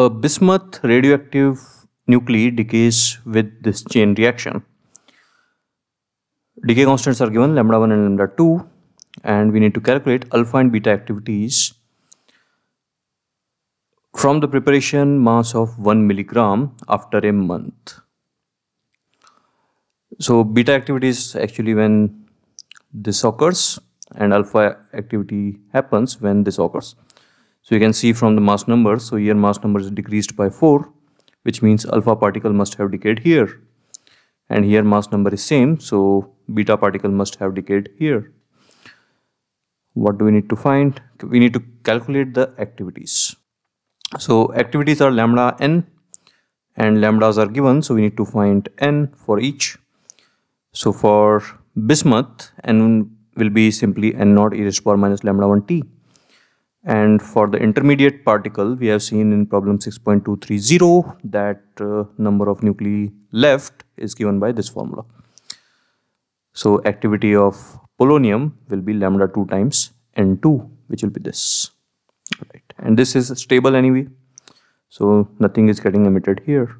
A bismuth radioactive nuclei decays with this chain reaction. Decay constants are given lambda 1 and lambda 2 and we need to calculate alpha and beta activities from the preparation mass of 1 milligram after a month. So beta activity is actually when this occurs and alpha activity happens when this occurs. So you can see from the mass numbers, so here mass number is decreased by 4, which means alpha particle must have decayed here. And here mass number is same, so beta particle must have decayed here. What do we need to find? We need to calculate the activities. So activities are lambda n and lambdas are given, so we need to find n for each. So for bismuth, n will be simply n naught e raised to power minus lambda 1t. And for the intermediate particle, we have seen in problem 6.230 that uh, number of nuclei left is given by this formula. So activity of polonium will be lambda 2 times N2, which will be this. Right. And this is stable anyway. So nothing is getting emitted here.